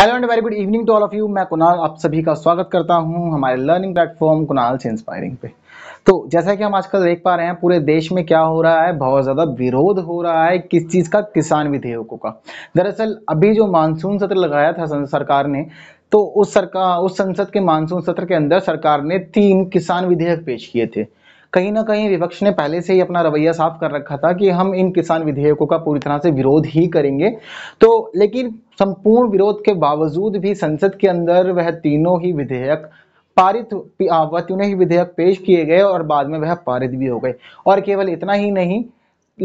hello and very good evening to all of you मैं कुणाल आप सभी का स्वागत करता हूं हमारे लर्निंग प्लेटफॉर्म कुणाल से इंस्पायरिंग पे तो जैसा कि हम आजकल देख पा रहे हैं पूरे देश में क्या हो रहा है बहुत ज़्यादा विरोध हो रहा है किस चीज़ का किसान विधेयकों का दरअसल अभी जो मानसून सत्र लगाया था सरकार ने तो उस सरकार उस संसद के मानसून सत्र के अंदर सरकार ने तीन किसान विधेयक पेश किए थे कहीं ना कहीं विपक्ष ने पहले से ही अपना रवैया साफ कर रखा था कि हम इन किसान विधेयकों का पूरी तरह से विरोध ही करेंगे तो लेकिन संपूर्ण विरोध के बावजूद भी संसद के अंदर वह तीनों ही विधेयक पारित वह तीनों ही विधेयक पेश किए गए और बाद में वह पारित भी हो गए और केवल इतना ही नहीं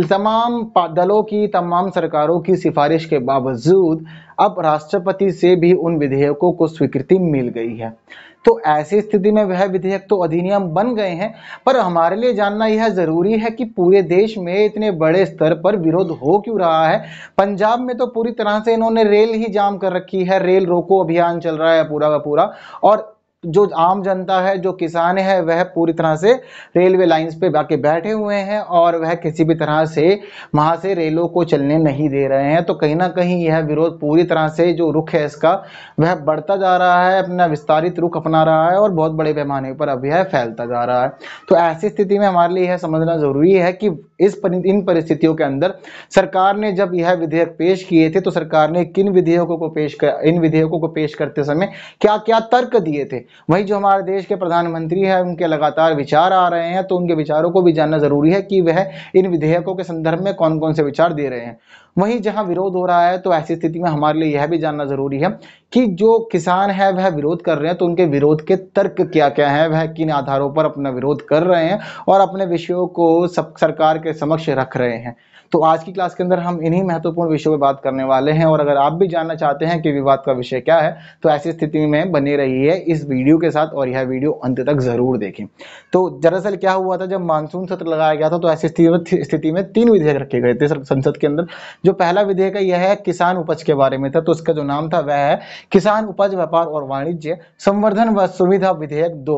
तमाम दलों की तमाम सरकारों की सिफारिश के बावजूद अब राष्ट्रपति से भी उन विधेयकों को स्वीकृति मिल गई है तो ऐसी स्थिति में वह विधेयक तो अधिनियम बन गए हैं पर हमारे लिए जानना यह जरूरी है कि पूरे देश में इतने बड़े स्तर पर विरोध हो क्यों रहा है पंजाब में तो पूरी तरह से इन्होंने रेल ही जाम कर रखी है रेल रोको अभियान चल रहा है पूरा का पूरा और जो आम जनता है जो किसान है वह पूरी तरह से रेलवे लाइंस पे आके बैठे हुए हैं और वह किसी भी तरह से वहाँ से रेलों को चलने नहीं दे रहे हैं तो कहीं ना कहीं यह विरोध पूरी तरह से जो रुख है इसका वह बढ़ता जा रहा है अपना विस्तारित रुख अपना रहा है और बहुत बड़े पैमाने पर अब यह फैलता जा रहा है तो ऐसी स्थिति में हमारे लिए यह समझना ज़रूरी है कि इस पर, इन परिस्थितियों के अंदर सरकार ने जब यह विधेयक पेश किए थे तो सरकार ने किन विधेयकों को पेश कर इन विधेयकों को पेश करते समय क्या क्या तर्क दिए थे वही जो हमारे देश के प्रधानमंत्री हैं उनके लगातार विचार आ रहे हैं तो उनके विचारों को भी जानना जरूरी है कि वह इन विधेयकों के संदर्भ में कौन कौन से विचार दे रहे हैं वहीं जहां विरोध हो रहा है तो ऐसी स्थिति में हमारे लिए यह भी जानना जरूरी है कि जो किसान है वह विरोध कर रहे हैं तो उनके विरोध के तर्क क्या क्या है वह किन आधारों पर अपना विरोध कर रहे हैं और अपने विषयों को सब सरकार के समक्ष रख रहे हैं तो आज की क्लास के अंदर हम इन्हीं महत्वपूर्ण विषयों पर बात करने वाले हैं और अगर आप भी जानना चाहते हैं कि विवाद का विषय क्या है तो ऐसी स्थिति में बनी रही है इस वीडियो के साथ और यह वीडियो अंत तक जरूर देखें तो दरअसल क्या हुआ था जब मानसून सत्र लगाया गया था तो ऐसी स्थिति में तीन विधेयक रखे गए थे संसद के अंदर जो पहला विधेयक है यह है किसान उपज के बारे में था तो उसका जो नाम था वह है किसान उपज व्यापार और वाणिज्य संवर्धन व सुविधा विधेयक दो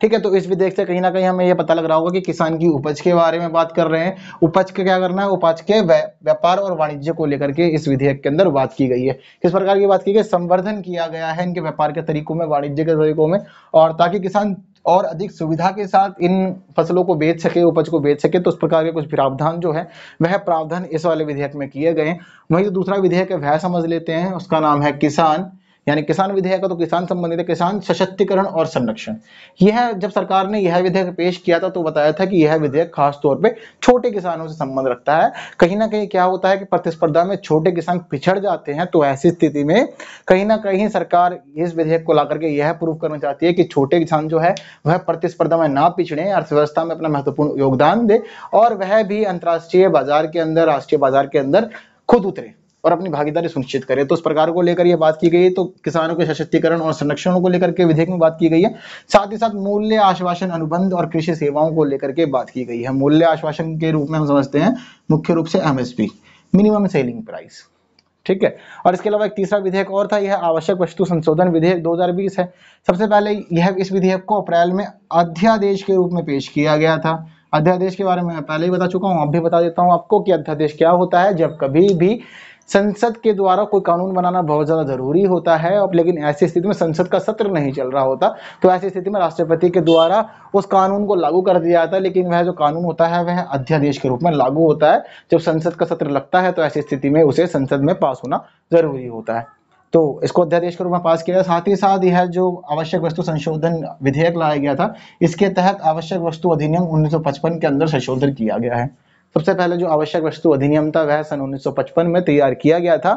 ठीक है तो इस विधेयक से कहीं ना कहीं हमें यह पता लग रहा होगा कि किसान की उपज के बारे में बात कर रहे हैं उपज का क्या करना है उपाच के व्यापार और वाणिज्य को लेकर के इस विधेयक के अंदर बात की गई है किस प्रकार की बात की गई संवर्धन किया गया है इनके व्यापार के तरीकों में वाणिज्य के तरीकों में और ताकि किसान और अधिक सुविधा के साथ इन फसलों को बेच सके उपज को बेच सके तो उस प्रकार के कुछ प्रावधान जो है वह प्रावधान इस वाले विधेयक में किए गए हैं वहीं जो दूसरा विधेयक है वह समझ लेते हैं उसका नाम है किसान यानी किसान विधेयक है तो किसान संबंधित है किसान सशक्तिकरण और संरक्षण यह जब सरकार ने यह विधेयक पेश किया था तो बताया था कि यह विधेयक खासतौर पर छोटे किसानों से संबंध रखता है कहीं ना कहीं क्या होता है कि प्रतिस्पर्धा में छोटे किसान पिछड़ जाते हैं तो ऐसी स्थिति में कहीं ना कहीं सरकार इस विधेयक को ला करके यह प्रूव करना चाहती है कि छोटे किसान जो है वह प्रतिस्पर्धा में ना पिछड़े अर्थव्यवस्था में अपना महत्वपूर्ण योगदान दे और वह भी अंतर्राष्ट्रीय बाजार के अंदर राष्ट्रीय बाजार के अंदर खुद उतरे और अपनी भागीदारी सुनिश्चित करे तो उस प्रकार को लेकर यह बात की गई है तो किसानों के सशक्तिकरण और संरक्षण को लेकर के विधेयक में बात की गई है साथ ही साथ मूल्य आश्वासन अनुबंध और कृषि सेवाओं को लेकर के बात की गई है मूल्य आश्वासन के रूप में हम समझते हैं मुख्य रूप से एमएसपी मिनिमम सेलिंग प्राइस ठीक है और इसके अलावा एक तीसरा विधेयक और था यह आवश्यक वस्तु संशोधन विधेयक 2020 है सबसे पहले यह इस विधेयक को अप्रैल में अध्यादेश के रूप में पेश किया गया था अध्यादेश के बारे में पहले ही बता चुका हूं अब भी बता देता हूं आपको कि अध्यादेश क्या होता है जब कभी भी संसद के द्वारा कोई कानून बनाना बहुत ज़्यादा ज़रूरी होता है और लेकिन ऐसी स्थिति में संसद का सत्र नहीं चल रहा होता तो ऐसी स्थिति में राष्ट्रपति के द्वारा उस कानून को लागू कर दिया जाता है लेकिन वह जो कानून होता है वह अध्यादेश के रूप में लागू होता है जब संसद का सत्र लगता है तो ऐसी स्थिति में उसे संसद में पास होना ज़रूरी होता है तो इसको अध्यादेश के रूप में पास किया साथ ही साथ यह जो आवश्यक वस्तु संशोधन विधेयक लाया गया था इसके तहत आवश्यक वस्तु अधिनियम 1955 के अंदर संशोधन किया गया है सबसे पहले जो आवश्यक वस्तु अधिनियम था वह सन 1955 में तैयार किया गया था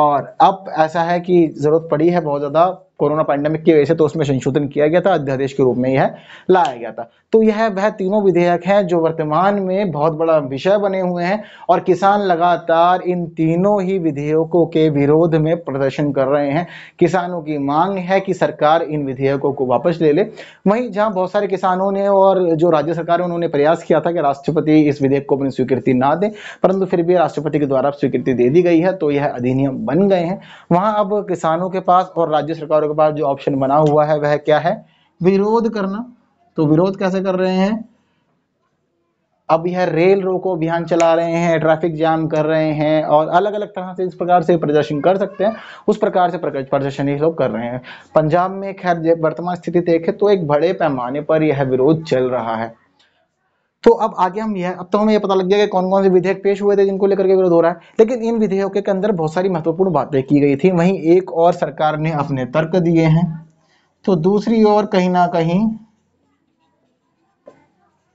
और अब ऐसा है कि जरूरत पड़ी है बहुत ज़्यादा कोरोना पैंडेमिक की वजह से तो उसमें संशोधन किया गया था अध्यादेश के रूप में यह लाया गया था तो यह वह तीनों विधेयक हैं जो वर्तमान में बहुत बड़ा विषय बने हुए हैं और किसान लगातार इन तीनों ही विधेयकों के विरोध में प्रदर्शन कर रहे हैं किसानों की मांग है कि सरकार इन विधेयकों को वापस ले ले वहीं जहां बहुत सारे किसानों ने और जो राज्य सरकार है उन्होंने प्रयास किया था कि राष्ट्रपति इस विधेयक को अपनी स्वीकृति ना दें परंतु फिर भी राष्ट्रपति के द्वारा स्वीकृति दे दी गई है तो यह अधिनियम बन गए हैं वहां अब किसानों के पास और राज्य सरकारों के पास जो ऑप्शन बना हुआ है वह क्या है विरोध करना तो विरोध कैसे कर रहे हैं अब यह रेल रोको अभियान चला रहे हैं ट्रैफिक जाम कर रहे हैं और अलग अलग तरह से इस प्रकार से प्रदर्शन कर सकते हैं उस प्रकार से प्रदर्शन ये लोग कर रहे हैं पंजाब में खैर वर्तमान स्थिति देखें तो एक बड़े पैमाने पर यह विरोध चल रहा है तो अब आगे हम यह अब तो हमें यह पता लग गया कि कौन कौन से विधेयक पेश हुए थे जिनको लेकर के विरोध हो रहा है लेकिन इन विधेयकों के अंदर बहुत सारी महत्वपूर्ण बातें की गई थी वहीं एक और सरकार ने अपने तर्क दिए हैं तो दूसरी ओर कहीं ना कहीं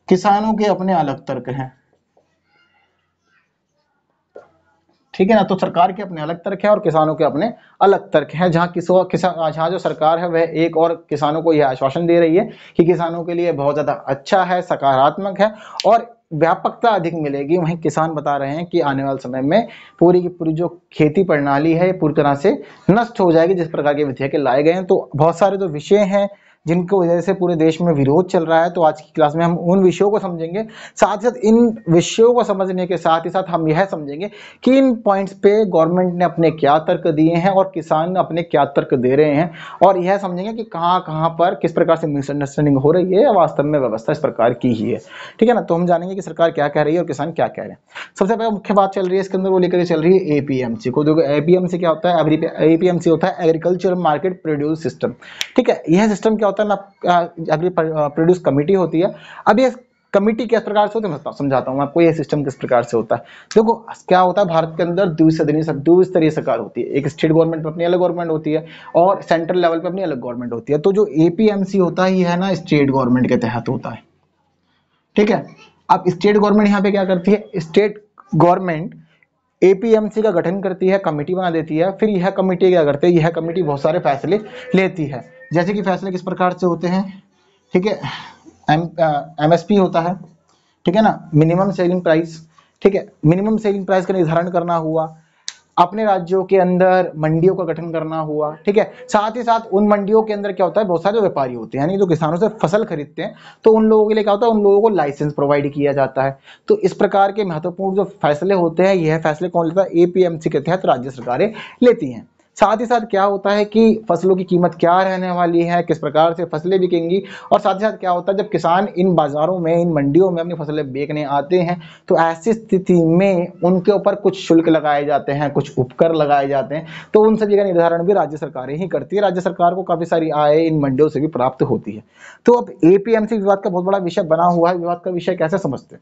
किसानों के अपने अलग तर्क हैं ठीक है ना तो सरकार के अपने अलग तर्क है और किसानों के अपने अलग तर्क हैं जहाँ किसो किसान जहाँ जो सरकार है वह एक और किसानों को यह आश्वासन दे रही है कि किसानों के लिए बहुत ज़्यादा अच्छा है सकारात्मक है और व्यापकता अधिक मिलेगी वहीं किसान बता रहे हैं कि आने वाले समय में पूरी की पूरी जो खेती प्रणाली है पूरी तरह से नष्ट हो जाएगी जिस प्रकार के विधेयक लाए गए हैं तो बहुत सारे जो विषय हैं जिनकी वजह से पूरे देश में विरोध चल रहा है तो आज की क्लास में हम उन विषयों को समझेंगे साथ ही साथ इन विषयों को समझने के साथ ही साथ हम यह समझेंगे कि इन पॉइंट्स पे गवर्नमेंट ने अपने क्या तर्क दिए हैं और किसान अपने क्या तर्क दे रहे हैं और यह समझेंगे कि कहाँ कहाँ पर किस प्रकार से मिसअंडरस्टैंडिंग हो रही है वास्तव में व्यवस्था इस प्रकार की ही है ठीक है ना तो हम जानेंगे कि सरकार क्या कह रही है और किसान क्या कह रहे हैं सबसे पहले मुख्य बात चल रही है इसके अंदर वो लेकर चल रही है एपीएमसी को देखो एपीएमसी क्या होता है एपीएमसी होता है एग्रीकल्चर मार्केट प्रोड्यूस सिस्टम ठीक है यह सिस्टम क्या होता है परिवर्तन अगली प्रोड्यूस कमेटी होती है अब ये कमेटी किस प्रकार से होती है समझाता हूँ आपको ये सिस्टम किस प्रकार से होता है देखो क्या होता है भारत के अंदर द्विसदनीय द्विस्तरीय सरकार होती है एक स्टेट गवर्नमेंट पर अपनी अलग गवर्नमेंट होती है और सेंट्रल लेवल पर अपनी अलग गवर्नमेंट होती है तो जो एपीएमसी होता है ये है ना स्टेट गवर्नमेंट के तहत होता है ठीक है अब स्टेट गवर्नमेंट यहाँ पे क्या करती है स्टेट गवर्नमेंट एपीएमसी का गठन करती है कमेटी बना देती है फिर यह कमेटी क्या करती है यह कमेटी बहुत सारे फैसले लेती है जैसे कि फैसले किस प्रकार से होते हैं ठीक है एम पी होता है ठीक है ना मिनिमम सेलिंग प्राइस ठीक है मिनिमम सेलिंग प्राइस का निर्धारण करना हुआ अपने राज्यों के अंदर मंडियों का गठन करना हुआ ठीक है साथ ही साथ उन मंडियों के अंदर क्या होता है बहुत सारे व्यापारी होते हैं यानी जो किसानों से फसल खरीदते हैं तो उन लोगों के लिए क्या होता है उन लोगों को लाइसेंस प्रोवाइड किया जाता है तो इस प्रकार के महत्वपूर्ण जो फैसले होते हैं यह फैसले कौन लेता है एपीएमसी के तहत राज्य सरकारें लेती हैं साथ ही साथ क्या होता है कि फसलों की कीमत क्या रहने वाली है किस प्रकार से फसलें बिकेंगी और साथ ही साथ क्या होता है जब किसान इन बाज़ारों में इन मंडियों में अपनी फसलें बेचने आते हैं तो ऐसी स्थिति में उनके ऊपर कुछ शुल्क लगाए जाते हैं कुछ उपकर लगाए जाते हैं तो उन सभी का निर्धारण भी राज्य सरकारें ही करती है राज्य सरकार को काफ़ी सारी आय इन मंडियों से भी प्राप्त होती है तो अब एपीएमसी विवाद का बहुत बड़ा विषय बना हुआ है विवाद का विषय कैसे समझते हैं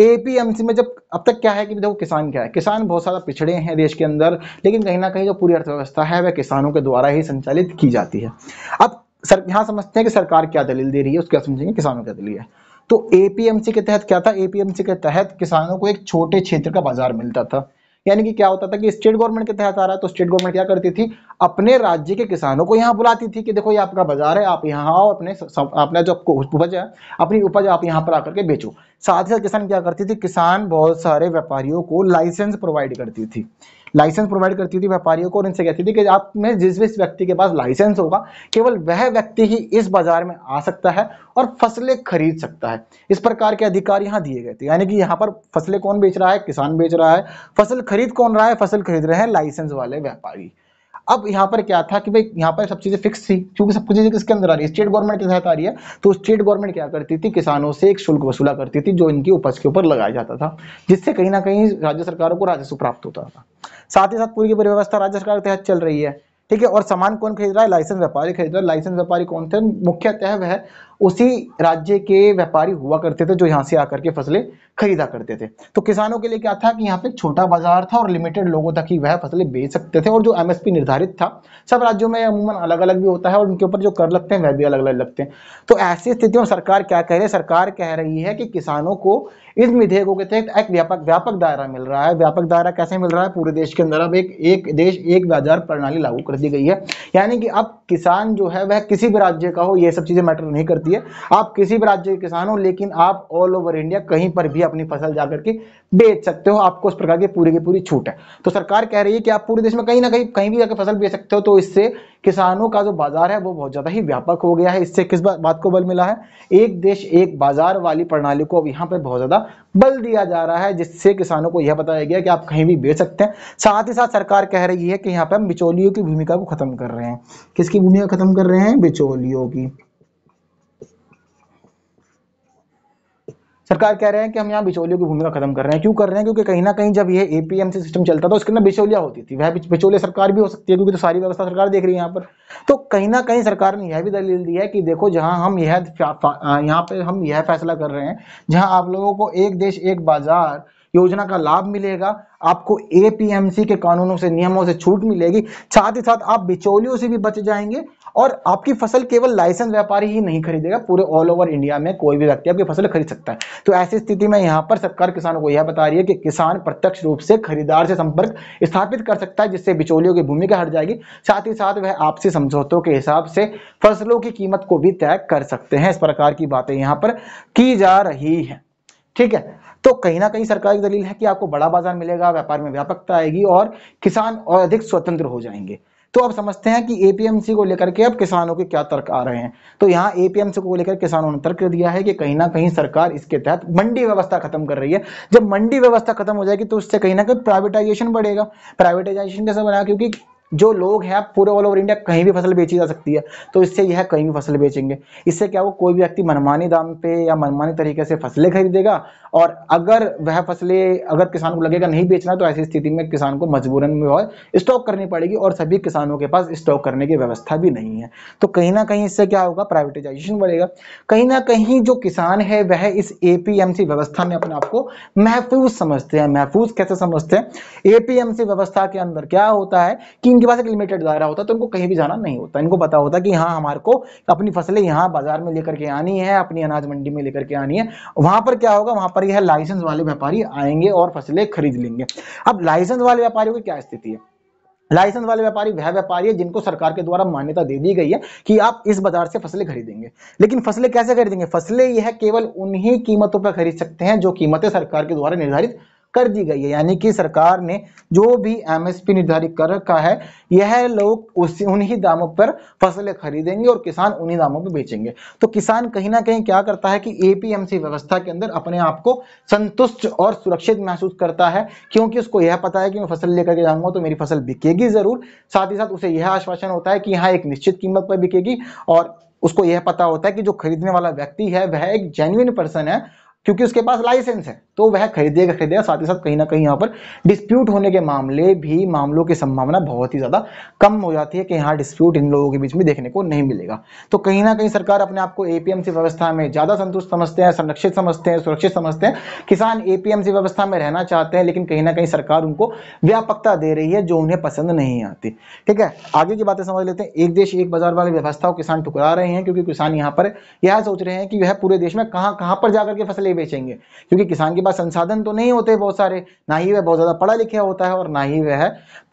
एपीएमसी में जब अब तक क्या है कि देखो किसान क्या है किसान बहुत सारा पिछड़े हैं देश के अंदर लेकिन कहीं ना कहीं जो पूरी अर्थव्यवस्था है वह किसानों के द्वारा ही संचालित की जाती है अब सर यहाँ समझते हैं कि सरकार क्या दलील दे रही है उसके समझेंगे किसानों क्या दलील है तो एपीएमसी के तहत क्या था एपीएमसी के तहत किसानों को एक छोटे क्षेत्र का बाजार मिलता था यानी कि क्या होता था कि स्टेट गवर्नमेंट के तहत आ रहा है तो स्टेट गवर्नमेंट क्या करती थी अपने राज्य के किसानों को यहाँ बुलाती थी कि देखो ये आपका बाजार है आप यहाँ आओ अपने अपना जो उपज है अपनी उपज आप यहाँ पर आकर के बेचो साथ ही साथ किसान क्या करती थी किसान बहुत सारे व्यापारियों को लाइसेंस प्रोवाइड करती थी लाइसेंस प्रोवाइड करती थी व्यापारियों को और इनसे कहती थी कि आप में जिस भी व्यक्ति के पास लाइसेंस होगा केवल वह व्यक्ति ही इस बाजार में आ सकता है और फसलें खरीद सकता है इस प्रकार के अधिकार यहाँ दिए गए थे यानी कि यहाँ पर फसलें कौन बेच रहा है किसान बेच रहा है फसल खरीद कौन रहा है फसल खरीद रहे हैं लाइसेंस वाले व्यापारी अब यहाँ पर क्या था कि भाई यहाँ पर सब चीज़ें फिक्स थी क्योंकि सब कुछ चीज़ें किसके अंदर आ रही है स्टेट गवर्नमेंट के तहत आ रही है तो स्टेट गवर्नमेंट क्या करती थी किसानों से एक शुल्क वसूला करती थी जो इनकी उपज के ऊपर लगाया जाता था जिससे कहीं ना कहीं राज्य सरकारों को राजस्व प्राप्त होता था साथ ही साथ पूरी की पूरी व्यवस्था राज्य सरकार के तहत चल रही है ठीक है और सामान कौन खरीद रहा है लाइसेंस व्यापारी खरीद रहा है लाइसेंस व्यापारी कौन थे मुख्यतः वह उसी राज्य के व्यापारी हुआ करते थे जो यहाँ से आकर के फसलें खरीदा करते थे तो किसानों के लिए क्या था कि यहाँ पे छोटा बाजार था और लिमिटेड लोगों तक ही वह फसलें बेच सकते थे और जो एमएसपी निर्धारित था सब राज्यों में अमूमन अलग अलग भी होता है और उनके ऊपर जो कर लगते हैं वह भी अलग अलग लगते हैं तो ऐसी स्थिति में सरकार क्या कह रही है सरकार कह रही है कि किसानों को इन विधेयकों के तहत एक व्यापक व्यापक दायरा मिल रहा है व्यापक दायरा कैसे मिल रहा है पूरे देश के अंदर अब एक एक देश एक बाजार प्रणाली लागू कर दी गई है यानी कि अब किसान जो है वह किसी भी राज्य का हो यह सब चीजें मैटर नहीं करती है आप किसी भी राज्य के किसान हो लेकिन आप ऑल ओवर इंडिया कहीं पर भी अपनी फसल जाकर के बेच सकते हो आपको उस प्रकार की पूरी की पूरी छूट है तो सरकार कह रही है कि आप पूरे देश में कहीं ना कहीं कहीं भी जाकर फसल बेच सकते हो तो इससे किसानों का जो बाजार है वो बहुत ज्यादा ही व्यापक हो गया है इससे किस बात को बल मिला है एक देश एक बाजार वाली प्रणाली को अब यहाँ पर बहुत ज्यादा बल दिया जा रहा है जिससे किसानों को यह बताया गया कि आप कहीं भी बेच सकते हैं साथ ही साथ सरकार कह रही है कि यहाँ पर हम बिचौलियों की भूमिका को खत्म कर रहे हैं किसकी भूमिका खत्म कर रहे हैं बिचौलियों की सरकार कह रहे हैं कि हम यहाँ बिचौलियों की भूमिका खत्म कर रहे हैं क्यों कर रहे हैं क्योंकि कहीं ना कहीं जब ये एपीएमसी सिस्टम चलता था तो उसके अंदर बिचौलिया होती थी वह बिचौलिया सरकार भी हो सकती है क्योंकि तो सारी व्यवस्था सरकार देख रही है यहाँ पर तो कहीं ना कहीं सरकार ने यह भी दलील दी है कि देखो जहाँ हम यह यहाँ पर हम यह फैसला कर रहे हैं जहाँ आप लोगों को एक देश एक बाजार योजना का लाभ मिलेगा आपको एपीएमसी के कानूनों से नियमों से छूट मिलेगी साथ ही साथ आप बिचौलियों से भी बच जाएंगे और आपकी फसल केवल लाइसेंस व्यापारी ही नहीं खरीदेगा पूरे ऑल ओवर इंडिया में कोई भी व्यक्ति आपकी फसल खरीद सकता है तो ऐसी स्थिति में यहाँ पर सरकार किसानों को यह बता रही है कि किसान प्रत्यक्ष रूप से खरीदार से संपर्क स्थापित कर सकता है जिससे बिचौलियों की भूमिका हट जाएगी साथ ही साथ वह आपसी समझौतों के हिसाब से फसलों की कीमत को भी तय कर सकते हैं इस प्रकार की बातें यहाँ पर की जा रही है ठीक है तो कहीं ना कहीं सरकार की दलील है कि आपको बड़ा बाजार मिलेगा व्यापार में व्यापकता आएगी और किसान और अधिक स्वतंत्र हो जाएंगे तो अब समझते हैं कि एपीएमसी को लेकर के अब किसानों के क्या तर्क आ रहे हैं तो यहाँ एपीएमसी को लेकर किसानों ने तर्क दिया है कि कहीं ना कहीं सरकार इसके तहत मंडी व्यवस्था खत्म कर रही है जब मंडी व्यवस्था खत्म हो जाएगी तो उससे कहीं ना कहीं प्राइवेटाइजेशन बढ़ेगा प्राइवेटाइजेशन कैसे बढ़ेगा क्योंकि जो लोग हैं पूरे ऑल ओवर इंडिया कहीं भी फसल बेची जा सकती है तो इससे यह कहीं भी फसल बेचेंगे इससे क्या वो कोई भी व्यक्ति मनमानी दाम पे या मनमानी तरीके से फसलें खरीदेगा और अगर वह फसलें अगर किसान को लगेगा नहीं बेचना तो ऐसी स्थिति में किसान को मजबूरन में और स्टॉक करनी पड़ेगी और सभी किसानों के पास स्टॉक करने की व्यवस्था भी नहीं है तो कहीं ना कहीं इससे क्या होगा प्राइवेटाइजेशन बढ़ेगा कहीं ना कहीं जो किसान है वह इस ए व्यवस्था में अपने आप को महफूज समझते हैं महफूज कैसे समझते हैं ए व्यवस्था के अंदर क्या होता है कि उनके पास एक लिमिटेड दायरा होता तो उनको कहीं भी जाना नहीं होता इनको पता होता कि हाँ हमारे को अपनी फसलें यहाँ बाजार में लेकर के आनी है अपनी अनाज मंडी में लेकर के आनी है वहां पर क्या होगा वहां पर यह लाइसेंस वाले व्यापारी आएंगे और फसलें खरीद लेंगे अब लाइसेंस वाले व्यापारियों की क्या स्थिति है लाइसेंस वाले व्यापारी वह व्यापारी है जिनको सरकार के द्वारा मान्यता दे दी गई है कि आप इस बाजार से फसलें खरीदेंगे लेकिन फसलें कैसे खरीदेंगे फसलें यह केवल उन्हीं कीमतों पर खरीद सकते हैं जो कीमतें सरकार के द्वारा निर्धारित कर दी गई है यानी कि सरकार ने जो भी एमएसपी निर्धारित कर रखा है यह लोग उसी उन्हीं दामों पर फसलें खरीदेंगे और किसान उन्हीं दामों पर बेचेंगे तो किसान कहीं ना कहीं क्या करता है कि एपीएमसी व्यवस्था के अंदर अपने आप को संतुष्ट और सुरक्षित महसूस करता है क्योंकि उसको यह पता है कि मैं फसल लेकर के जाऊंगा तो मेरी फसल बिकेगी जरूर साथ ही साथ उसे यह आश्वासन होता है कि यहाँ एक निश्चित कीमत पर बिकेगी और उसको यह पता होता है कि जो खरीदने वाला व्यक्ति है वह एक जेन्युन पर्सन है क्योंकि उसके पास लाइसेंस है तो वह खरीदेगा खरीदेगा साथ ही साथ कहीं ना कहीं यहाँ पर डिस्प्यूट होने के मामले भी मामलों की संभावना बहुत ही ज़्यादा कम हो जाती है कि यहाँ डिस्प्यूट इन लोगों के बीच में देखने को नहीं मिलेगा तो कहीं ना कहीं सरकार अपने आप को एपीएमसी व्यवस्था में ज़्यादा संतुष्ट समझते हैं संरक्षित समझते हैं सुरक्षित समझते हैं किसान एपीएमसी व्यवस्था में रहना चाहते हैं लेकिन कहीं ना कहीं सरकार उनको व्यापकता दे रही है जो उन्हें पसंद नहीं आती ठीक है आगे की बातें समझ लेते हैं एक देश एक बाजार वाली व्यवस्था को किसान ठुकरा रहे हैं क्योंकि किसान यहाँ पर यह सोच रहे हैं कि वह पूरे देश में कहाँ कहाँ पर जाकर के फसल ही बेचेंगे क्योंकि किसान के पास संसाधन तो नहीं होते बहुत सारे ना ही वह बहुत ज़्यादा पढ़ा लिखा होता है और ना ही वह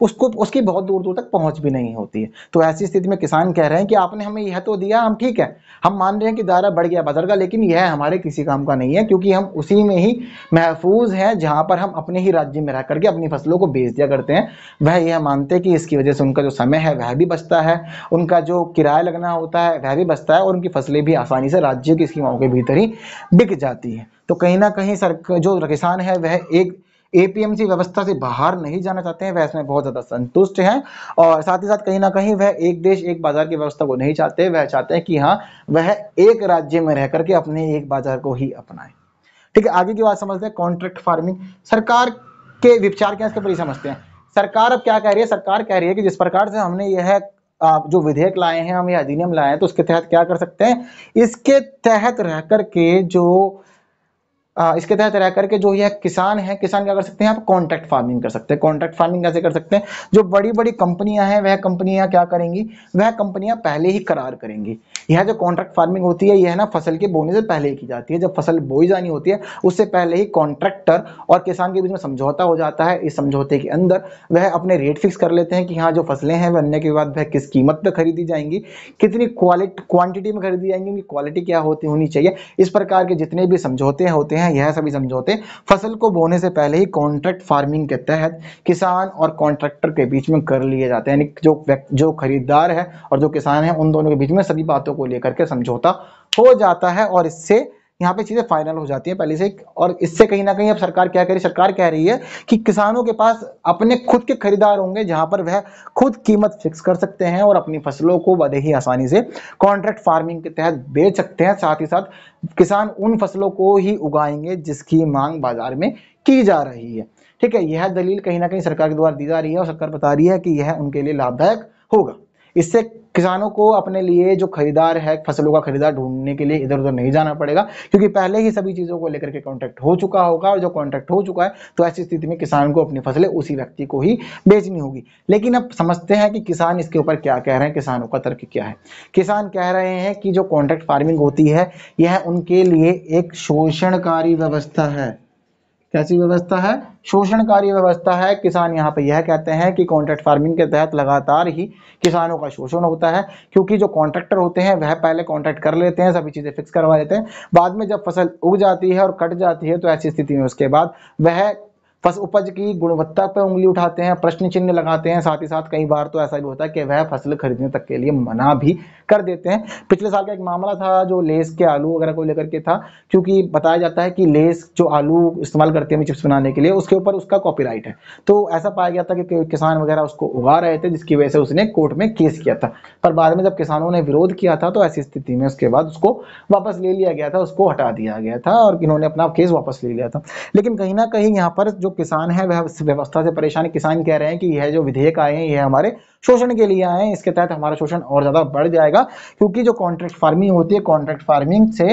उसको उसकी बहुत दूर दूर तक पहुंच भी नहीं होती है तो ऐसी स्थिति में किसान कह रहे हैं कि आपने हमें यह तो दिया हम ठीक है हम मान रहे हैं कि दायरा बढ़ गया बाजार का लेकिन यह हमारे किसी काम का नहीं है क्योंकि हम उसी में ही महफूज हैं जहां पर हम अपने ही राज्य में रह करके अपनी फसलों को बेच दिया करते हैं वह यह मानते हैं कि इसकी वजह से उनका जो समय है वह भी बचता है उनका जो किराया लगना होता है वह भी बचता है और उनकी फसलें भी आसानी से राज्य की सीमाओं के भीतर ही बिक जाती है तो कहीं ना कहीं सर जो किसान है वह एक एपीएमसी व्यवस्था से बाहर नहीं जाना चाहते हैं वह इसमें बहुत ज़्यादा संतुष्ट हैं और साथ ही साथ कहीं ना कहीं वह एक देश एक बाजार की व्यवस्था को नहीं चाहते वह चाहते हैं कि हाँ वह एक राज्य में रह करके अपने एक बाजार को ही अपनाए ठीक है आगे की बात समझते हैं कॉन्ट्रैक्ट फार्मिंग सरकार के विचार क्या इसके प्रति समझते हैं सरकार अब क्या कह रही है सरकार कह रही है कि जिस प्रकार से हमने यह जो विधेयक लाए हैं हम यह अधिनियम लाए हैं तो उसके तहत क्या कर सकते हैं इसके तहत रह करके जो इसके तहत रह करके जो यह किसान है किसान क्या कर सकते हैं आप कॉन्ट्रैक्ट फार्मिंग कर सकते हैं कॉन्ट्रैक्ट फार्मिंग कैसे कर सकते हैं जो बड़ी बड़ी कंपनियां हैं वह कंपनियां क्या करेंगी वह कंपनियां पहले ही करार करेंगी यह जो कॉन्ट्रैक्ट फार्मिंग होती है यह ना फसल के बोने से पहले ही की जाती है जब फसल बोई जानी होती है उससे पहले ही कॉन्ट्रैक्टर और किसान के बीच में समझौता हो जाता है इस समझौते के अंदर वह अपने रेट फिक्स कर लेते हैं कि हाँ जो फसलें हैं बनने के बाद वह किस कीमत पर खरीदी जाएंगी कितनी क्वालिटी क्वांटिटी में खरीदी जाएंगी उनकी क्वालिटी क्या होती होनी चाहिए इस प्रकार के जितने भी समझौते होते हैं हैं यह सभी समझौते फसल को बोने से पहले ही कॉन्ट्रैक्ट फार्मिंग के तहत किसान और कॉन्ट्रैक्टर के बीच में कर लिए जाते हैं यानी जो जो खरीदार है और जो किसान है उन दोनों के बीच में सभी बातों को लेकर के समझौता हो जाता है और इससे यहाँ पे चीज़ें फाइनल हो जाती है पहले से और इससे कहीं ना कहीं अब सरकार क्या कह रही है सरकार कह रही है कि किसानों के पास अपने खुद के खरीदार होंगे जहां पर वह खुद कीमत फिक्स कर सकते हैं और अपनी फसलों को बड़े ही आसानी से कॉन्ट्रैक्ट फार्मिंग के तहत बेच सकते हैं साथ ही साथ किसान उन फसलों को ही उगाएंगे जिसकी मांग बाजार में की जा रही है ठीक है यह दलील कहीं ना कहीं सरकार के द्वारा दी जा रही है और सरकार बता रही है कि यह उनके लिए लाभदायक होगा इससे किसानों को अपने लिए जो खरीदार है फसलों का खरीदार ढूंढने के लिए इधर उधर नहीं जाना पड़ेगा क्योंकि पहले ही सभी चीज़ों को लेकर के कॉन्ट्रैक्ट हो चुका होगा और जो कॉन्ट्रैक्ट हो चुका है तो ऐसी स्थिति में किसान को अपनी फसलें उसी व्यक्ति को ही बेचनी होगी लेकिन अब समझते हैं कि किसान इसके ऊपर क्या कह रहे हैं किसानों का तर्क क्या है किसान कह रहे हैं कि जो कॉन्ट्रैक्ट फार्मिंग होती है यह उनके लिए एक शोषणकारी व्यवस्था है कैसी व्यवस्था है शोषणकारी व्यवस्था है किसान यहाँ पे यह कहते हैं कि कॉन्ट्रैक्ट फार्मिंग के तहत लगातार ही किसानों का शोषण होता है क्योंकि जो कॉन्ट्रैक्टर होते हैं वह पहले कॉन्ट्रैक्ट कर लेते हैं सभी चीज़ें फिक्स करवा लेते हैं बाद में जब फसल उग जाती है और कट जाती है तो ऐसी स्थिति में उसके बाद वह फसल उपज की गुणवत्ता पर उंगली उठाते हैं प्रश्न चिन्ह लगाते हैं साथ ही साथ कई बार तो ऐसा भी होता है कि वह फसल खरीदने तक के लिए मना भी कर देते हैं पिछले साल का एक मामला था जो लेस के आलू वगैरह को लेकर के था क्योंकि बताया जाता है कि लेस जो आलू इस्तेमाल करते हैं चिप्स बनाने के लिए उसके ऊपर उसका कॉपी है तो ऐसा पाया गया था कि किसान वगैरह उसको उगा रहे थे जिसकी वजह से उसने कोर्ट में केस किया था पर बाद में जब किसानों ने विरोध किया था तो ऐसी स्थिति में उसके बाद उसको वापस ले लिया गया था उसको हटा दिया गया था और इन्होंने अपना केस वापस ले लिया था लेकिन कहीं ना कहीं यहाँ पर जो किसान है वह व्यवस्था से परेशान किसान कह रहे हैं कि यह जो विधेयक आए हैं यह हमारे शोषण के लिए आए इसके तहत हमारा शोषण और ज़्यादा बढ़ जाएगा क्योंकि जो कॉन्ट्रैक्ट फार्मिंग होती है कॉन्ट्रैक्ट फार्मिंग से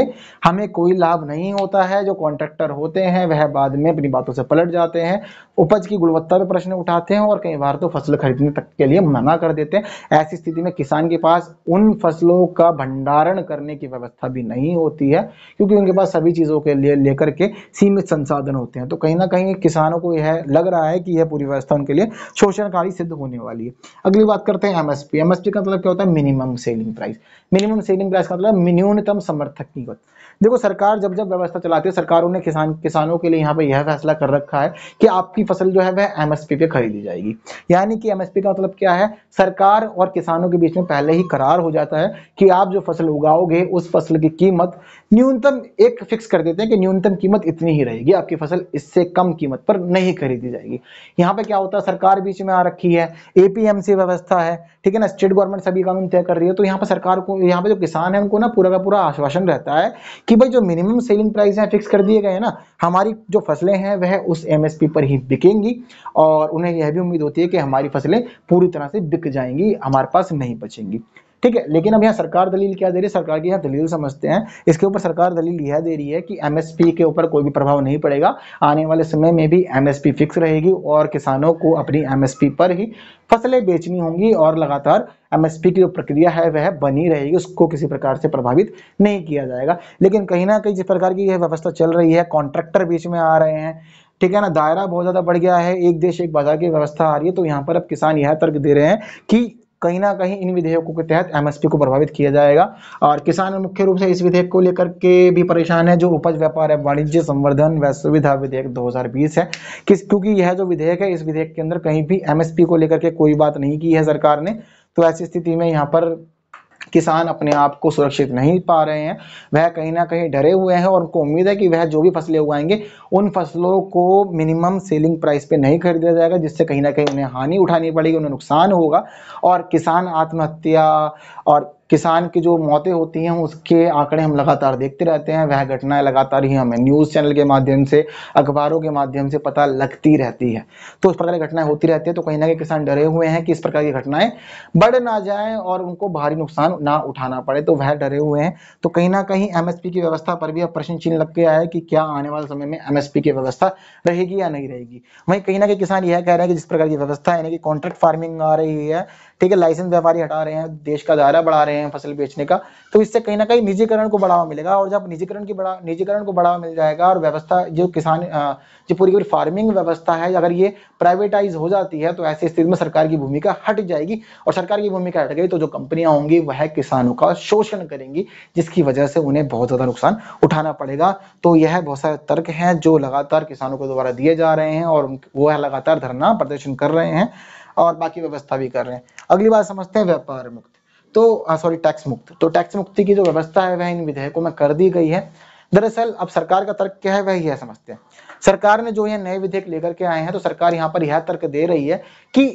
हमें कोई लाभ नहीं होता है जो कॉन्ट्रैक्टर होते हैं वह बाद में अपनी बातों से पलट जाते हैं उपज की गुणवत्ता पर प्रश्न उठाते हैं और कई बार तो फसल खरीदने तक के लिए मना कर देते हैं ऐसी स्थिति में किसान के पास उन फसलों का भंडारण करने की व्यवस्था भी नहीं होती है क्योंकि उनके पास सभी चीज़ों के लिए लेकर के सीमित संसाधन होते हैं तो कहीं ना कहीं किसानों को यह लग रहा है कि यह पूरी व्यवस्था उनके लिए शोषणकारी सिद्ध होने वाली है अगली बात करते हैं एमएसपी एमएसपी का मतलब क्या होता है minimum selling price minimum selling price का मतलब न्यूनतम समर्थक कीमत देखो सरकार जब जब व्यवस्था चलाती है सरकारों ने किसान किसानों के लिए यहाँ पे यह फैसला कर रखा है कि आपकी फसल जो है वह एमएसपी पे खरीदी जाएगी यानी कि एमएसपी का मतलब क्या है सरकार और किसानों के बीच में पहले ही करार हो जाता है कि आप जो फसल उगाओगे उस फसल की कीमत न्यूनतम एक फिक्स कर देते हैं कि न्यूनतम कीमत इतनी ही रहेगी आपकी फसल इससे कम कीमत पर नहीं खरीदी जाएगी यहाँ पे क्या होता है सरकार बीच में आ रखी है एपीएमसी व्यवस्था है ठीक है ना स्टेट गवर्नमेंट सभी कानून तय कर रही है तो यहाँ पर सरकार को यहाँ पे जो किसान है उनको ना पूरा का पूरा आश्वासन रहता है कि भाई जो मिनिमम सेलिंग प्राइस है फिक्स कर दिए गए हैं ना हमारी जो फसलें हैं वह उस एमएसपी पर ही बिकेंगी और उन्हें यह भी उम्मीद होती है कि हमारी फसलें पूरी तरह से बिक जाएंगी हमारे पास नहीं बचेंगी ठीक है लेकिन अब यहाँ सरकार दलील क्या दे रही है सरकार की यहाँ दलील समझते हैं इसके ऊपर सरकार दलील यह दे रही है कि एम के ऊपर कोई भी प्रभाव नहीं पड़ेगा आने वाले समय में भी एम फिक्स रहेगी और किसानों को अपनी एम पर ही फसलें बेचनी होंगी और लगातार एमएसपी की जो प्रक्रिया है वह बनी रहेगी उसको किसी प्रकार से प्रभावित नहीं किया जाएगा लेकिन कहीं ना कहीं जिस प्रकार की यह व्यवस्था चल रही है कॉन्ट्रैक्टर बीच में आ रहे हैं ठीक है ना दायरा बहुत ज़्यादा बढ़ गया है एक देश एक बाजार की व्यवस्था आ रही है तो यहाँ पर अब किसान यह तर्क दे रहे हैं कि कहीं ना कहीं इन विधेयकों के तहत एमएसपी को प्रभावित किया जाएगा और किसान मुख्य रूप से इस विधेयक को लेकर के भी परेशान है जो उपज व्यापार एवं वाणिज्य संवर्धन व सुविधा विधेयक 2020 है किस क्योंकि यह जो विधेयक है इस विधेयक के अंदर कहीं भी एमएसपी को लेकर के कोई बात नहीं की है सरकार ने तो ऐसी स्थिति में यहाँ पर किसान अपने आप को सुरक्षित नहीं पा रहे हैं वह कहीं ना कहीं डरे हुए हैं और उनको उम्मीद है कि वह जो भी फसलें उगाएंगे उन फसलों को मिनिमम सेलिंग प्राइस पे नहीं खरीदा जाएगा जिससे कहीं ना कहीं उन्हें हानि उठानी पड़ेगी उन्हें नुकसान होगा और किसान आत्महत्या और किसान की जो मौतें होती हैं उसके आंकड़े हम लगातार देखते रहते हैं वह घटनाएं लगातार ही हमें न्यूज़ चैनल के माध्यम से अखबारों के माध्यम से पता लगती रहती है तो इस प्रकार की घटनाएं होती रहती है तो कहीं ना कहीं किसान डरे हुए हैं कि इस प्रकार की घटनाएं बढ़ ना जाए और उनको भारी नुकसान ना उठाना पड़े तो वह डरे हुए हैं तो कहीं ना कहीं एमएसपी की व्यवस्था पर भी अब प्रश्न चिन्ह लग गया है कि क्या आने वाले समय में एमएसपी की व्यवस्था रहेगी या नहीं रहेगी वहीं कहीं ना कहीं किसान यह कह रहे हैं कि जिस प्रकार की व्यवस्था यानी कि कॉन्ट्रैक्ट फार्मिंग आ रही है ठीक है लाइसेंस व्यापारी हटा रहे हैं देश का दायरा बढ़ा रहे हैं फसल बेचने का तो इससे कहीं ना कहीं निजीकरण को बढ़ावा मिलेगा और जब निजीकरण की बढ़ा निजीकरण को बढ़ावा मिल जाएगा और व्यवस्था जो किसान जो पूरी पूरी फार्मिंग व्यवस्था है अगर ये प्राइवेटाइज हो जाती है तो ऐसी स्थिति में सरकार की भूमिका हट जाएगी और सरकार की भूमिका हट गई तो जो कंपनियां होंगी वह किसानों का शोषण करेंगी जिसकी वजह से उन्हें बहुत ज्यादा नुकसान उठाना पड़ेगा तो यह बहुत सारे तर्क हैं जो लगातार किसानों को द्वारा दिए जा रहे हैं और वो लगातार धरना प्रदर्शन कर रहे हैं और बाकी व्यवस्था भी कर रहे हैं अगली बात समझते हैं व्यापार मुक्त तो सॉरी हाँ, टैक्स मुक्त तो टैक्स मुक्ति की जो व्यवस्था है वह इन विधेयकों में कर दी गई है दरअसल अब सरकार का तर्क क्या है वह यह समझते हैं सरकार ने जो यह नए विधेयक लेकर के आए हैं तो सरकार यहाँ पर यह तर्क दे रही है कि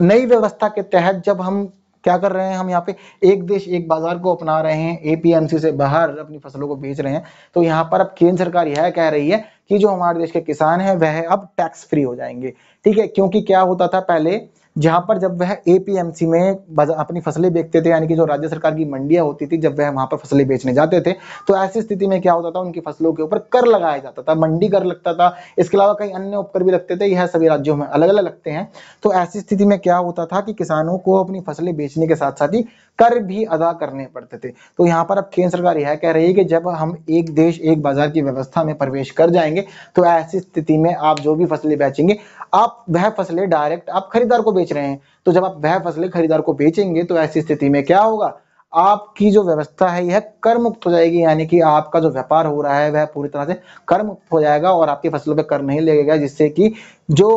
नई व्यवस्था के तहत जब हम क्या कर रहे हैं हम यहाँ पे एक देश एक बाजार को अपना रहे हैं एपीएमसी से बाहर अपनी फसलों को बेच रहे हैं तो यहाँ पर अब केंद्र सरकार यह कह रही है कि जो हमारे देश के किसान हैं वह अब टैक्स फ्री हो जाएंगे ठीक है क्योंकि क्या होता था पहले जहां पर जब वह एपीएमसी में अपनी फसलें बेचते थे यानी कि जो राज्य सरकार की मंडियां होती थी जब वह वहां पर फसलें बेचने जाते थे तो ऐसी स्थिति में क्या होता था उनकी फसलों के ऊपर कर लगाया जाता था मंडी कर लगता था इसके अलावा कई अन्य उपकर भी लगते थे यह सभी राज्यों में अलग अलग लगते हैं तो ऐसी स्थिति में क्या होता था कि किसानों को अपनी फसलें बेचने के साथ साथ ही कर भी अदा करने पड़ते थे तो यहाँ पर अब केंद्र सरकार यह कह रही है कि जब हम एक देश एक बाजार की व्यवस्था में प्रवेश कर जाएंगे तो ऐसी स्थिति में आप जो भी फसलें बेचेंगे आप वह फसलें डायरेक्ट आप खरीदार को बेच रहे हैं तो जब आप वह फसलें खरीदार को बेचेंगे तो ऐसी स्थिति में क्या होगा आपकी जो व्यवस्था है यह कर मुक्त हो जाएगी यानी कि आपका जो व्यापार हो रहा है वह पूरी तरह से कर मुक्त हो जाएगा और आपकी फसलों पर कर नहीं लगेगा जिससे कि जो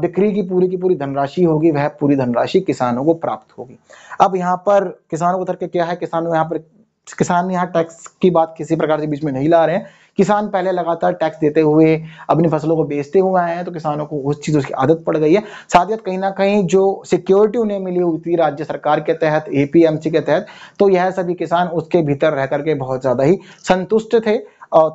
बिक्री की पूरी की पूरी धनराशि होगी वह पूरी धनराशि किसानों को प्राप्त होगी अब यहाँ पर किसानों को तर्क क्या है किसानों यहाँ पर किसान यहाँ टैक्स की बात किसी प्रकार से बीच में नहीं ला रहे हैं किसान पहले लगातार टैक्स देते हुए अपनी फसलों को बेचते हुए आए हैं तो किसानों को उस चीज़ उसकी आदत पड़ गई है साथ ही कहीं ना कहीं जो सिक्योरिटी उन्हें मिली हुई थी राज्य सरकार के तहत एपीएमसी के तहत तो यह सभी किसान उसके भीतर रह करके बहुत ज़्यादा ही संतुष्ट थे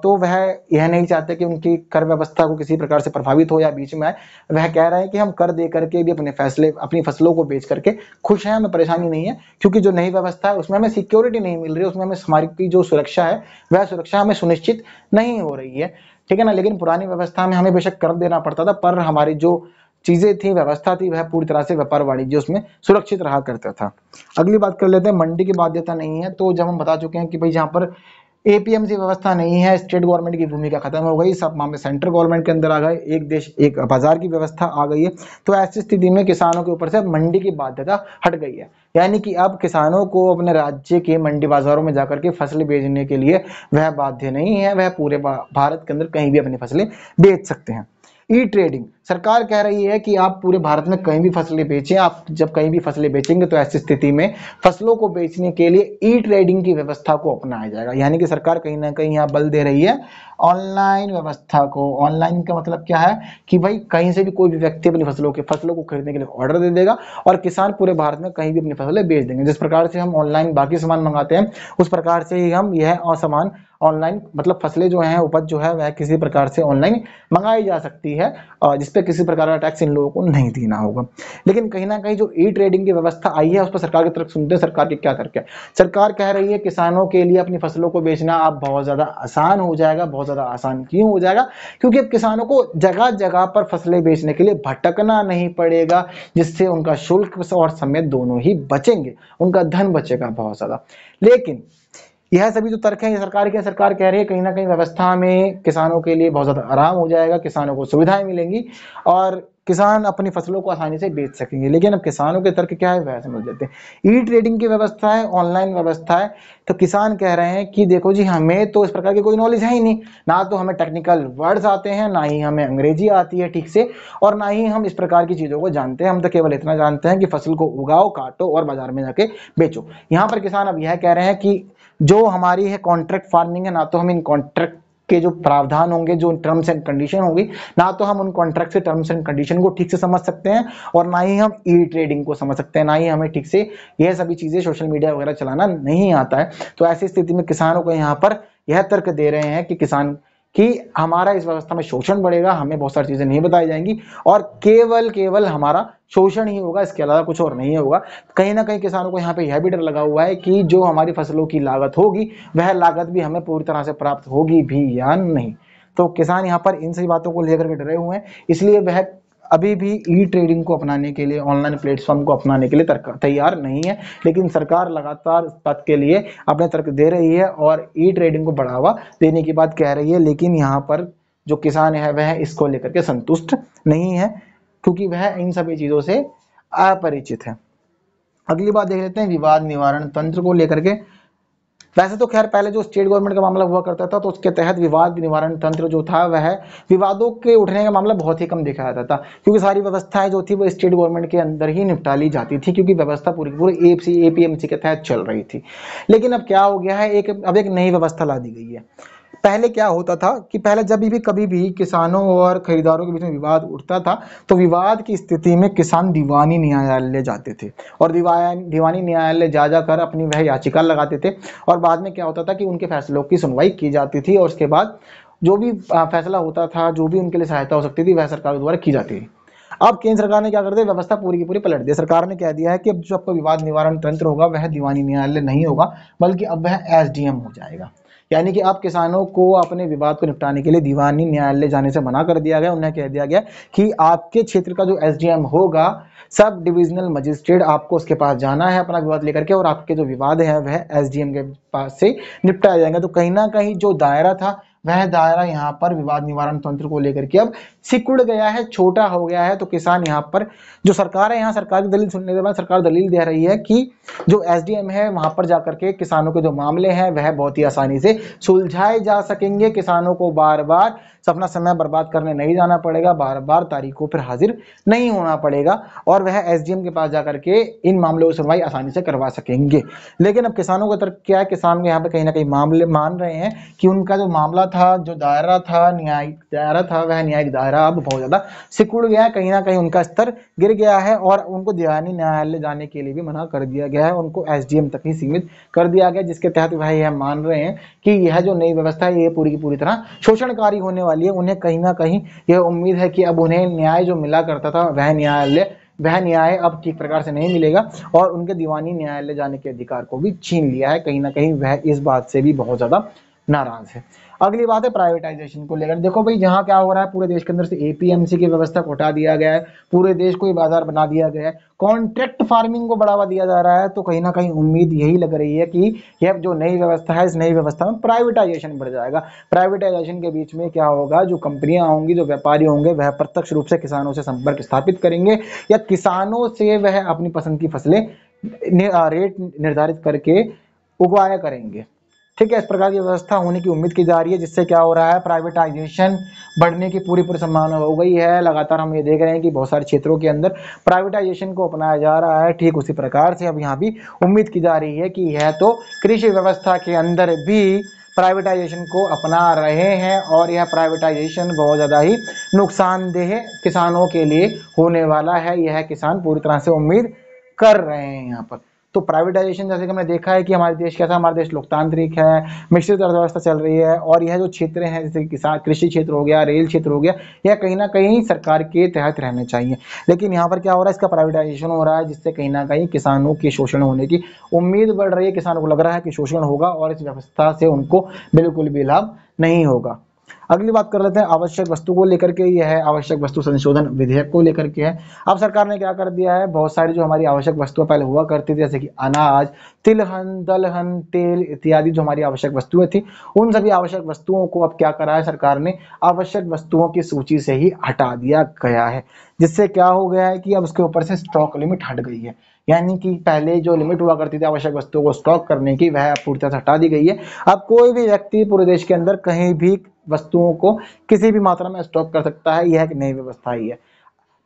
तो वह यह नहीं चाहते कि उनकी कर व्यवस्था को किसी प्रकार से प्रभावित हो या बीच में आए वह कह रहे हैं कि हम कर दे करके भी अपने फैसले अपनी फसलों को बेच करके खुश हैं हमें परेशानी नहीं है क्योंकि जो नई व्यवस्था है उसमें हमें सिक्योरिटी नहीं मिल रही है उसमें हमें हमारी जो सुरक्षा है वह सुरक्षा हमें सुनिश्चित नहीं हो रही है ठीक है ना लेकिन पुरानी व्यवस्था में हमें बेशक कर देना पड़ता था पर हमारी जो चीज़ें थी व्यवस्था थी वह पूरी तरह से व्यापार वाणिज्य उसमें सुरक्षित रहा करता था अगली बात कर लेते हैं मंडी की बाध्यता नहीं है तो जब हम बता चुके हैं कि भाई यहाँ पर एपीएमसी सी व्यवस्था नहीं है स्टेट गवर्नमेंट की भूमिका खत्म हो गई सब मामले सेंट्रल गवर्नमेंट के अंदर आ गए एक देश एक बाजार की व्यवस्था आ गई है तो ऐसी स्थिति में किसानों के ऊपर से मंडी की बाध्यता हट गई है यानी कि अब किसानों को अपने राज्य के मंडी बाजारों में जाकर के फसलें बेचने के लिए वह बाध्य नहीं है वह पूरे भारत के अंदर कहीं भी अपनी फसलें बेच सकते हैं ई ट्रेडिंग सरकार कह रही है कि आप पूरे भारत में कहीं भी फसलें बेचें आप जब कहीं भी फसलें बेचेंगे तो ऐसी स्थिति में फसलों को बेचने के लिए ई ट्रेडिंग की व्यवस्था को अपनाया जाएगा यानी कि सरकार कहीं ना कहीं यहाँ बल दे रही है ऑनलाइन व्यवस्था को ऑनलाइन का मतलब क्या है कि भाई कहीं से भी कोई भी व्यक्ति अपनी फसलों के फसलों को खरीदने के लिए ऑर्डर दे देगा और किसान पूरे भारत में कहीं भी अपनी फसलें बेच देंगे जिस प्रकार से हम ऑनलाइन बाकी सामान मंगाते हैं उस प्रकार से ही हम यह सामान ऑनलाइन मतलब फसलें जो हैं उपज जो है वह किसी प्रकार से ऑनलाइन मंगाई जा सकती है जिस पर किसी प्रकार का टैक्स इन लोगों को नहीं देना होगा लेकिन कहीं ना कहीं जो ई ट्रेडिंग की व्यवस्था आई है उस पर सरकार की तरफ सुनते हैं सरकार की क्या करके सरकार कह रही है किसानों के लिए अपनी फसलों को बेचना अब बहुत ज़्यादा आसान हो जाएगा बहुत ज़्यादा आसान क्यों हो जाएगा क्योंकि अब किसानों को जगह जगह पर फसलें बेचने के लिए भटकना नहीं पड़ेगा जिससे उनका शुल्क और समय दोनों ही बचेंगे उनका धन बचेगा बहुत ज़्यादा लेकिन यह सभी जो तर्क हैं ये सरकार के सरकार कह रही है कहीं ना कहीं व्यवस्था में किसानों के लिए बहुत ज़्यादा आराम हो जाएगा किसानों को सुविधाएं मिलेंगी और किसान अपनी फसलों को आसानी से बेच सकेंगे लेकिन अब किसानों के तर्क क्या है वह समझ लेते हैं ई ट्रेडिंग की व्यवस्था है ऑनलाइन व्यवस्था है तो किसान कह रहे हैं कि देखो जी हमें तो इस प्रकार की कोई नॉलेज है ही नहीं ना तो हमें टेक्निकल वर्ड्स आते हैं ना ही हमें अंग्रेजी आती है ठीक से और ना ही हम इस प्रकार की चीज़ों को जानते हैं हम तो केवल इतना जानते हैं कि फसल को उगाओ काटो और बाजार में जाके बेचो यहाँ पर किसान अब यह कह रहे हैं कि जो हमारी है कॉन्ट्रैक्ट फार्मिंग है ना तो हम इन कॉन्ट्रैक्ट के जो प्रावधान होंगे जो टर्म्स एंड कंडीशन होगी ना तो हम उन कॉन्ट्रैक्ट के टर्म्स एंड कंडीशन को ठीक से समझ सकते हैं और ना ही हम ई ट्रेडिंग को समझ सकते हैं ना ही हमें ठीक से यह सभी चीज़ें सोशल मीडिया वगैरह चलाना नहीं आता है तो ऐसी स्थिति में किसानों को यहाँ पर यह तर्क दे रहे हैं कि किसान कि हमारा इस व्यवस्था में शोषण बढ़ेगा हमें बहुत सारी चीज़ें नहीं बताई जाएंगी और केवल केवल हमारा शोषण ही होगा इसके अलावा कुछ और नहीं होगा कहीं ना कहीं किसानों को यहाँ पे यह भी डर लगा हुआ है कि जो हमारी फसलों की लागत होगी वह लागत भी हमें पूरी तरह से प्राप्त होगी भी या नहीं तो किसान यहाँ पर इन सभी बातों को लेकर के डरे हुए हैं इसलिए वह अभी भी ई ट्रेडिंग को अपनाने के लिए ऑनलाइन प्लेटफॉर्म को अपनाने के लिए तैयार नहीं है लेकिन सरकार लगातार इस बात के लिए अपने तर्क दे रही है और ई ट्रेडिंग को बढ़ावा देने की बात कह रही है लेकिन यहाँ पर जो किसान है वह इसको लेकर के संतुष्ट नहीं है क्योंकि वह इन सभी चीज़ों से अपरिचित है अगली बात देख लेते हैं विवाद निवारण तंत्र को लेकर के वैसे तो खैर पहले जो स्टेट गवर्नमेंट का मामला हुआ करता था तो उसके तहत विवाद निवारण तंत्र जो था वह विवादों के उठने का मामला बहुत ही कम देखा जाता था क्योंकि सारी व्यवस्थाएं जो थी वो स्टेट गवर्नमेंट के अंदर ही निपटा ली जाती थी क्योंकि व्यवस्था पूरी पूरी ए पी के तहत चल रही थी लेकिन अब क्या हो गया है एक अब एक नई व्यवस्था ला दी गई है पहले क्या होता था कि पहले जब भी कभी भी किसानों और खरीदारों के बीच में विवाद उठता था तो विवाद की स्थिति में किसान दीवानी न्यायालय जाते थे और दीवानी न्यायालय जा जाकर अपनी वह याचिका लगाते थे और बाद में क्या होता था कि उनके फैसलों की सुनवाई की जाती थी और उसके बाद जो भी फैसला होता था जो भी उनके लिए सहायता हो सकती थी वह सरकार द्वारा की जाती थी अब केंद्र सरकार ने क्या कर दिया व्यवस्था पूरी की पूरी पलट दी सरकार ने कह दिया है कि अब जो आपका विवाद निवारण तंत्र होगा वह दीवानी न्यायालय नहीं होगा बल्कि अब वह एसडीएम हो जाएगा यानी कि अब किसानों को अपने विवाद को निपटाने के लिए दीवानी न्यायालय जाने से मना कर दिया गया उन्हें कह दिया गया कि आपके क्षेत्र का जो एस होगा सब डिविजनल मजिस्ट्रेट आपको उसके पास जाना है अपना विवाद लेकर के और आपके जो विवाद है वह एस के पास से निपटाया जाएगा तो कहीं ना कहीं जो दायरा था वह दायरा यहाँ पर विवाद निवारण तंत्र को लेकर के अब सिकुड़ गया है छोटा हो गया है तो किसान यहाँ पर जो सरकार है यहाँ सरकार की दलील सुनने के बाद सरकार दलील दे रही है कि जो एस है वहाँ पर जाकर के किसानों के जो मामले हैं वह बहुत ही आसानी से सुलझाए जा सकेंगे किसानों को बार बार अपना समय बर्बाद करने नहीं जाना पड़ेगा बार बार तारीखों पर हाजिर नहीं होना पड़ेगा और वह एस के पास जाकर के इन मामलों की सुनवाई आसानी से करवा सकेंगे लेकिन अब किसानों का तर्क क्या है किसान यहाँ पर कहीं ना कहीं मामले मान रहे हैं कि उनका जो मामला था जो दायरा था न्यायिक दायरा था वह न्यायिक दायरा अब बहुत ज़्यादा सिकुड़ गया है कहीं ना कहीं उनका स्तर गिर गया है और उनको दिवानी न्यायालय जाने के लिए भी मना कर दिया गया है उनको एस तक ही सीमित कर दिया गया जिसके तहत वह यह मान रहे हैं कि यह जो नई व्यवस्था है ये पूरी की पूरी तरह शोषणकारी होने वाली है उन्हें कहीं ना कहीं यह उम्मीद है कि अब उन्हें न्याय जो मिला करता था वह न्यायालय वह न्याय अब ठीक प्रकार से नहीं मिलेगा और उनके दीवानी न्यायालय जाने के अधिकार को भी छीन लिया है कहीं ना कहीं वह इस बात से भी बहुत ज़्यादा नाराज़ है अगली बात है प्राइवेटाइजेशन को लेकर देखो भाई यहाँ क्या हो रहा है पूरे देश के अंदर से एपीएमसी की व्यवस्था को हटा दिया गया है पूरे देश को ही बाजार बना दिया गया है कॉन्ट्रैक्ट फार्मिंग को बढ़ावा दिया जा रहा है तो कहीं ना कहीं उम्मीद यही लग रही है कि यह जो नई व्यवस्था है इस नई व्यवस्था में प्राइवेटाइजेशन बढ़ जाएगा प्राइवेटाइजेशन के बीच में क्या होगा जो कंपनियां होंगी जो व्यापारी होंगे वह प्रत्यक्ष रूप से किसानों से संपर्क स्थापित करेंगे या किसानों से वह अपनी पसंद की फसलें रेट निर्धारित करके उगवाया करेंगे ठीक है इस प्रकार की व्यवस्था होने की उम्मीद की जा रही है जिससे क्या हो रहा है प्राइवेटाइजेशन बढ़ने की पूरी पूरी संभावना हो गई है लगातार हम ये देख रहे हैं कि बहुत सारे क्षेत्रों के अंदर प्राइवेटाइजेशन को अपनाया जा रहा है ठीक उसी प्रकार से अब यहाँ भी उम्मीद की जा रही है कि यह तो कृषि व्यवस्था के अंदर भी प्राइवेटाइजेशन को अपना रहे हैं और यह प्राइवेटाइजेशन बहुत ज़्यादा ही नुकसानदेह किसानों के लिए होने वाला है यह किसान पूरी तरह से उम्मीद कर रहे हैं यहाँ पर तो प्राइवेटाइजेशन जैसे कि हमने देखा है कि हमारे देश कैसा हमारे देश लोकतांत्रिक है मिश्रित अर्थव्यवस्था चल रही है और यह जो क्षेत्र हैं जैसे किसान कृषि क्षेत्र हो गया रेल क्षेत्र हो गया यह कहीं ना कहीं सरकार के तहत रहने चाहिए लेकिन यहाँ पर क्या हो रहा है इसका प्राइवेटाइजेशन हो रहा है जिससे कहीं ना कहीं किसानों के शोषण होने की उम्मीद बढ़ रही है किसानों को लग रहा है कि शोषण होगा और इस व्यवस्था से उनको बिल्कुल भी लाभ नहीं होगा अगली बात कर लेते हैं आवश्यक वस्तु को लेकर के ये है आवश्यक वस्तु संशोधन विधेयक को लेकर के है अब सरकार ने क्या कर दिया है बहुत सारी जो हमारी आवश्यक वस्तुएं पहले हुआ करती थी जैसे कि अनाज तिलहन दलहन तेल इत्यादि जो हमारी आवश्यक वस्तुएं थी उन सभी आवश्यक वस्तुओं को अब क्या करा है सरकार ने आवश्यक वस्तुओं की सूची से ही हटा दिया गया है जिससे क्या हो गया है कि अब उसके ऊपर से स्टॉक लिमिट हट गई है यानी कि पहले जो लिमिट हुआ करती थी आवश्यक वस्तुओं को स्टॉक करने की वह पूर्णतः हटा दी गई है अब कोई भी व्यक्ति पूरे देश के अंदर कहीं भी वस्तुओं को किसी भी मात्रा में स्टॉक कर सकता है यह एक नई व्यवस्था ही है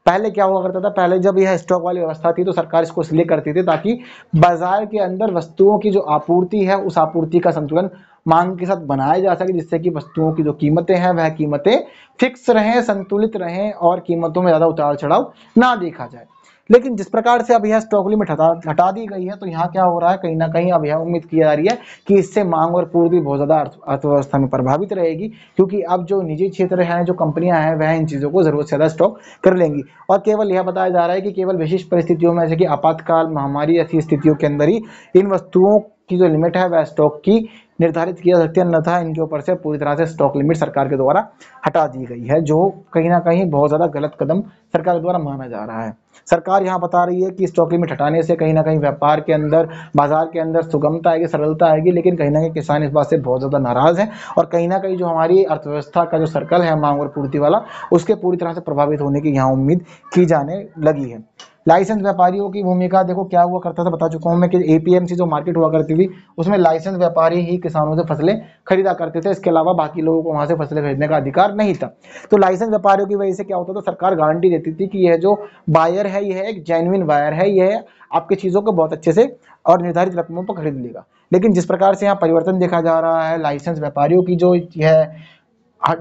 पहले क्या हुआ करता था पहले जब यह स्टॉक वाली व्यवस्था थी तो सरकार इसको इसलिए करती थी ताकि बाजार के अंदर वस्तुओं की जो आपूर्ति है उस आपूर्ति का संतुलन मांग के साथ बनाया जा सके जिससे कि वस्तुओं की जो कीमतें हैं वह कीमतें फिक्स रहें संतुलित रहें और कीमतों में ज़्यादा उतार चढ़ाव ना देखा जाए लेकिन जिस प्रकार से अब यह स्टॉक लिमिट हटा हटा दी गई है तो यहाँ क्या हो रहा है कहीं ना कहीं अब यह उम्मीद की जा रही है कि इससे मांग और पूर्ति बहुत ज़्यादा अर्थव्यवस्था में प्रभावित रहेगी क्योंकि अब जो निजी क्षेत्र हैं जो कंपनियां हैं वह इन चीज़ों को ज़रूरत से ज़्यादा स्टॉक कर लेंगी और केवल यह बताया जा रहा है कि केवल विशिष्ट परिस्थितियों में जैसे कि आपातकाल महामारी ऐसी स्थितियों के अंदर ही इन वस्तुओं की जो लिमिट है वह स्टॉक की निर्धारित किया सकती है था इनके ऊपर से पूरी तरह से स्टॉक लिमिट सरकार के द्वारा हटा दी गई है जो कहीं ना कहीं बहुत ज़्यादा गलत कदम सरकार के द्वारा माना जा रहा है सरकार यहाँ बता रही है कि स्टॉक लिमिट हटाने से कहीं ना कहीं व्यापार के अंदर बाजार के अंदर सुगमता आएगी सरलता आएगी लेकिन कहीं ना कहीं किसान इस बात से बहुत ज़्यादा नाराज़ है और कहीं ना कहीं जो हमारी अर्थव्यवस्था का जो सर्कल है मांग और पूर्ति वाला उसके पूरी तरह से प्रभावित होने की यहाँ उम्मीद की जाने लगी है लाइसेंस व्यापारियों की भूमिका देखो क्या हुआ करता था बता चुका हूँ मैं कि एपीएमसी जो मार्केट हुआ करती थी उसमें लाइसेंस व्यापारी ही किसानों से फसलें खरीदा करते थे इसके अलावा बाकी लोगों को वहाँ से फसलें खरीदने का अधिकार नहीं था तो लाइसेंस व्यापारियों की वजह से क्या होता था सरकार गारंटी देती थी कि यह जो बायर है यह एक जेन्यन बायर है यह आपकी चीज़ों को बहुत अच्छे से और निर्धारित रकमों पर खरीद लेगा लेकिन जिस प्रकार से यहाँ परिवर्तन देखा जा रहा है लाइसेंस व्यापारियों की जो है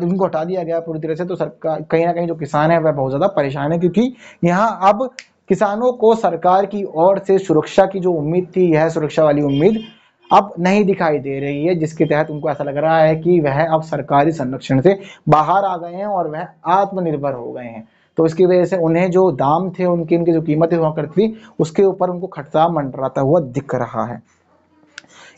उनको हटा दिया गया पूरी तरह से तो सरकार कहीं ना कहीं जो किसान है वह बहुत ज़्यादा परेशान है क्योंकि यहाँ अब किसानों को सरकार की ओर से सुरक्षा की जो उम्मीद थी यह सुरक्षा वाली उम्मीद अब नहीं दिखाई दे रही है जिसके तहत उनको ऐसा लग रहा है कि वह अब सरकारी संरक्षण से बाहर आ गए हैं और वह आत्मनिर्भर हो गए हैं तो इसकी वजह से उन्हें जो दाम थे उनकी उनकी जो कीमतें हुआ करती थी उसके ऊपर उनको खटसा मंडराता हुआ दिख रहा है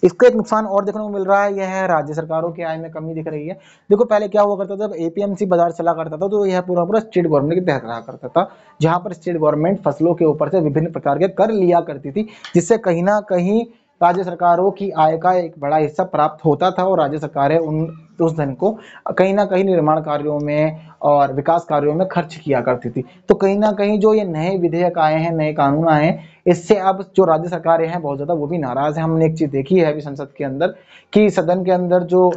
इसका एक नुकसान और देखने को मिल रहा है यह है राज्य सरकारों की आय में कमी दिख रही है देखो पहले क्या हुआ करता था जब एपीएमसी बाजार चला करता था तो यह पूरा पूरा स्टेट गवर्नमेंट के तहत रहा करता था जहां पर स्टेट गवर्नमेंट फसलों के ऊपर से विभिन्न प्रकार के कर लिया करती थी जिससे कहीं ना कहीं राज्य सरकारों की आय का एक बड़ा हिस्सा प्राप्त होता था और राज्य सरकारें उन तो उस धन को कहीं ना कहीं निर्माण कार्यों में और विकास कार्यों में खर्च किया करती थी तो कहीं ना कहीं जो ये नए विधेयक आए हैं नए कानून आए हैं इससे अब जो राज्य सरकारें हैं बहुत ज़्यादा वो भी नाराज़ है हमने एक चीज़ देखी है अभी संसद के अंदर कि सदन के अंदर जो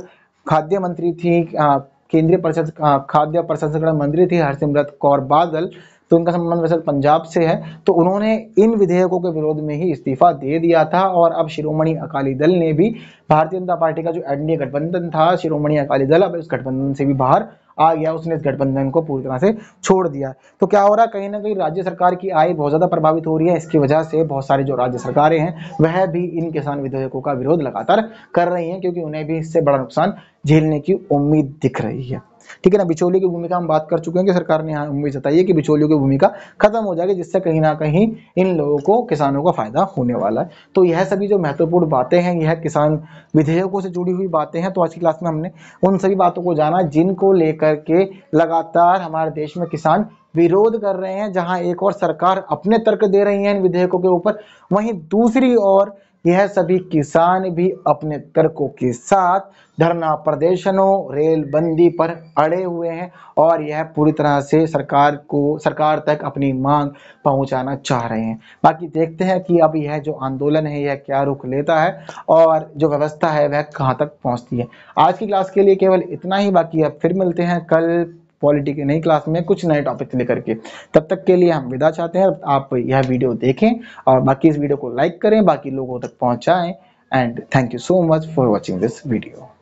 खाद्य मंत्री थी केंद्रीय परिषद खाद्य प्रसंस्करण मंत्री थी हरसिमरत कौर बादल तो इनका संबंध वैसे पंजाब से है तो उन्होंने इन विधेयकों के विरोध में ही इस्तीफा दे दिया था और अब शिरोमणि अकाली दल ने भी भारतीय जनता पार्टी का जो एनडीए गठबंधन था शिरोमणि अकाली दल अब इस गठबंधन से भी बाहर आ गया उसने इस गठबंधन को पूरी तरह से छोड़ दिया तो क्या हो रहा है कहीं ना कहीं राज्य सरकार की आय बहुत ज़्यादा प्रभावित हो रही है इसकी वजह से बहुत सारी जो राज्य सरकारें हैं वह भी इन किसान विधेयकों का विरोध लगातार कर रही हैं क्योंकि उन्हें भी इससे बड़ा नुकसान झेलने की उम्मीद दिख रही है ठीक है ना बिचौलियों की भूमिका हम बात कर चुके हैं कि सरकार ने यहाँ उम्मीद जताई है कि बिचौलियों की भूमिका खत्म हो जाएगी जिससे कहीं ना कहीं इन लोगों को किसानों का फायदा होने वाला है तो यह सभी जो महत्वपूर्ण बातें हैं यह किसान विधेयकों से जुड़ी हुई बातें हैं तो आज की क्लास में हमने उन सभी बातों को जाना जिनको लेकर के लगातार हमारे देश में किसान विरोध कर रहे हैं जहां एक और सरकार अपने तर्क दे रही है इन विधेयकों के ऊपर वहीं दूसरी ओर यह सभी किसान भी अपने तर्कों के साथ धरना प्रदर्शनों रेल बंदी पर अड़े हुए हैं और यह पूरी तरह से सरकार को सरकार तक अपनी मांग पहुंचाना चाह रहे हैं बाकी देखते हैं कि अब यह जो आंदोलन है यह क्या रुख लेता है और जो व्यवस्था है वह कहाँ तक पहुंचती है आज की क्लास के लिए केवल इतना ही बाकी अब फिर मिलते हैं कल पॉलिटी की नई क्लास में कुछ नए टॉपिक्स लेकर के तब तक के लिए हम विदा चाहते हैं आप यह वीडियो देखें और बाकी इस वीडियो को लाइक करें बाकी लोगों तक पहुँचाएँ and thank you so much for watching this video